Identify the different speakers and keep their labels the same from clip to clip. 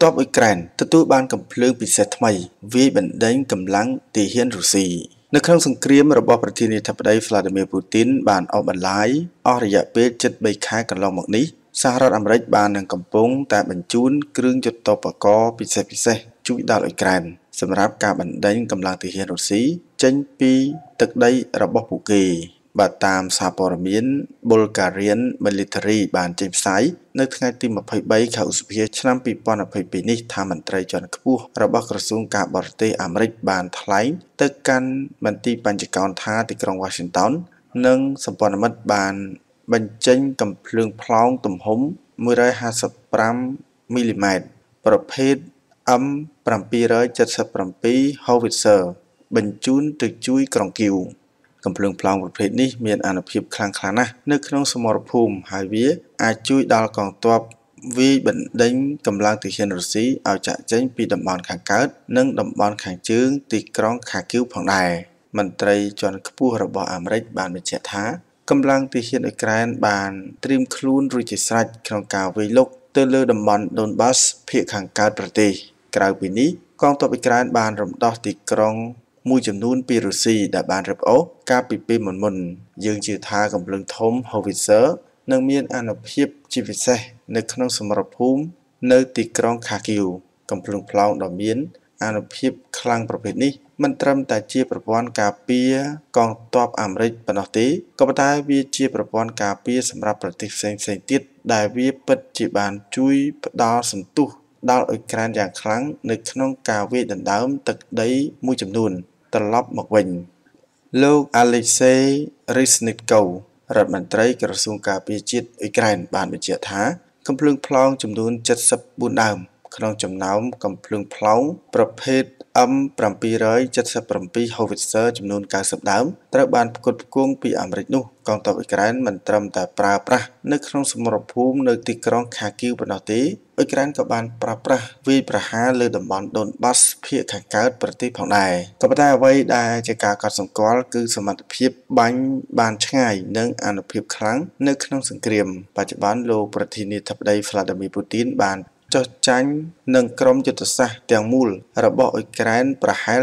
Speaker 1: ទ័ពអ៊ុយក្រែនទទួលបានកំភ្លើងពិសេសថ្មីវាយបណ្ដេញកម្លាំងទាហានរុស្ស៊ីនៅក្នុងសង្គ្រាមរបស់ប្រធានាធិបតី Vladimir Putin បានអបអរឡាយអស់រយៈពេល73ខែកន្លងមកនេះសហរដ្ឋអាមេរិកបាននឹងកំពុងតែបញ្ជូនគ្រឿងយុទ្ធបកពិសេសពិសេសជួយដល់អ៊ុយក្រែនសម្រាប់ការបណ្ដេញកម្លាំងទាហានរុស្ស៊ីចេញពី ទឹកដីរបស់ពួកគេ។បើតាមសារព័ត៌មាន Bulgarian Military បានចេញផ្សាយនៅថ្ងៃទី23ខែឧសភាឆ្នាំ2022នេះថាមន្ត្រីជាន់ខ្ពស់របស់ក្រសួងការបរទេសអាមេរិកបានថ្លែងទៅកាន់មន្ទីរបញ្ចកោនថាទីក្រុង Washington និងសម្ព័ន្ធមិត្តបានបញ្ចេញកំភ្លើងប្លង់ទំហំ155មីលីម៉ែត្រប្រភេទ M777 Howitzer បញ្ជូនទៅជួយក្រុងគីវកំភ្លើងប្លង់ប្រភេទនេះមានអានុភាពខ្លាំងខ្លាណាស់នៅក្នុងសមរភូមិហើយវាអាចជួយដល់កងទ័ពវាយបណ្ដេញកម្លាំងទាហានរុស្ស៊ីឲ្យចាក់ចេញពីតំបន់ខាងកើតនិងតំបន់ខាងជើងទីក្រុងខាគីវផងដែរមន្ត្រីជាន់ខ្ពស់របស់អាមេរិកបានបញ្ជាក់ថាកម្លាំងទាហានអ៊ុយក្រែនបានត្រៀមខ្លួនរួចជាស្រេចក្នុងការវាយលុកទៅលើតំបន់ Donbas ភាគខាងកើតប្រទេសក្រៅពីនេះកងទ័ពអ៊ុយក្រែនបានរំដោះទីក្រុងមួយចំនួនពីរុស្ស៊ីដែលបានរឹបអូសកាលពីពេលមុនមុនយើងជឿថាកម្លាំងធំ Howitzer នឹងមានអនុភាពជាពិសេសនៅក្នុងសមរភូមិនៅទីក្រុង Kharkiv កំពង់ផ្លោងដ៏មានអនុភាពខ្លាំងប្រភេទនេះ មិនត្រឹមតែជាប្រព័ន្ធការពារកងទ័ពអាមេរិកប៉ុណ្ណោះទេក៏ប៉ុន្តែវាជាប្រព័ន្ធការពារសម្រាប់ប្រទេសផ្សេងៗទៀតដែលវាពិតជាបានជួយផ្ដល់សន្ទុះដល់អ៊ុយក្រែនយ៉ាងខ្លាំងនៅក្នុងការវាយដណ្ដើមទឹកដីមួយចំនួនត្រឡប់មកវិញលោក Alexey Ryshnikov រដ្ឋមន្ត្រីក្រសួងការពារជាតិអ៊ុយក្រែនបានបញ្ជាក់ថាកំភ្លើងប្លង់ចំនួន74ដើមក្នុងចំណោមកំភ្លើងប្លោងប្រភេទ M777 Howitzer ចំនួន90ដើមត្រូវបានផ្គត់ផ្គង់ពីអាមេរិកនោះកងទ័ពអ៊ុយក្រែនមិនត្រឹមតែប្រើប្រាស់នៅក្នុងសមរភូមិនៅទីក្រុង ខាគីវប៉ុណ្ណោះទេអ៊ុយក្រែនក៏បានប្រើប្រាស់វាយប្រហារលើតំបន់ដូនបាសភាគខាងកើតប្រទេសផងដែរក៏ប៉ុន្តែអ្វីដែលជាការកត់សម្គាល់គឺសមត្ថភាពបាញ់បាន ឆ្ងាយនិងអនុភាពខ្លាំងនៅក្នុងសង្គ្រាមបច្ចុប្បន្នលោកប្រធានាធិបតី Vladimir Putin បានចុះចាញ់នឹងក្រមយុទ្ធសាស្ត្រទាំងមូលរបស់អ៊ុយក្រែនប្រហែល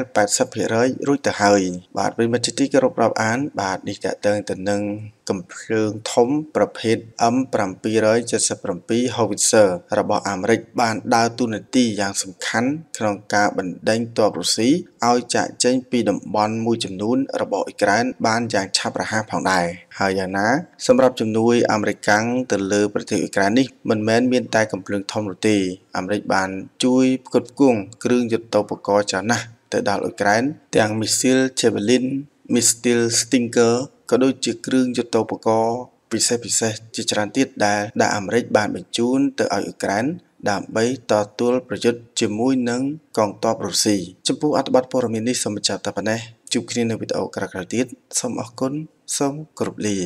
Speaker 1: 80%រួចទៅហើយបាទវិមិត្តជាទីគោរពរាប់អាន បាទនេះតកតឹងទៅនឹងកំភ្លើងធំប្រភេទ M777 Howitzer របស់អាមេរិកបានដើរតួនាទីយ៉ាងសំខាន់ក្នុងការបណ្ដេញទ័ពរុស្ស៊ីឲ្យចាកចេញពីតំបន់មួយចំនួនរបស់អ៊ុយក្រែនបានយ៉ាងឆាប់រហ័សផងដែរហើយយ៉ាងណា សម្រាប់ជំនួយអាមេរិកកាំងទៅលើប្រទេសអ៊ុយក្រែននេះមិនមែនមានតែកំភ្លើងធំនោះទេអាមេរិកបានជួយផ្គត់ផ្គង់គ្រឿងយុទ្ធោបករណ៍ច្រើនណាស់ទៅដល់អ៊ុយក្រែនទាំងមីស៊ីល Javelin មីស្ទីល Stinger ក៏ដូចជាគ្រឿងយុទ្ធោបករណ៍ពិសេសពិសេសជាច្រើនទៀតដែលដាក់អាមេរិកបានបញ្ជូនទៅឲ្យអ៊ុក្រែនដើម្បីតទល់ប្រយុទ្ធជាមួយនឹងកងទ័ពរុស្ស៊ីចំពោះអត្ថបទព័ត៌មាននេះសូមបញ្ចប់តែប៉ុណ្ណេះជួបគ្នានៅវីដេអូក្រោយៗទៀតសូមអរគុណសូមគោរពលា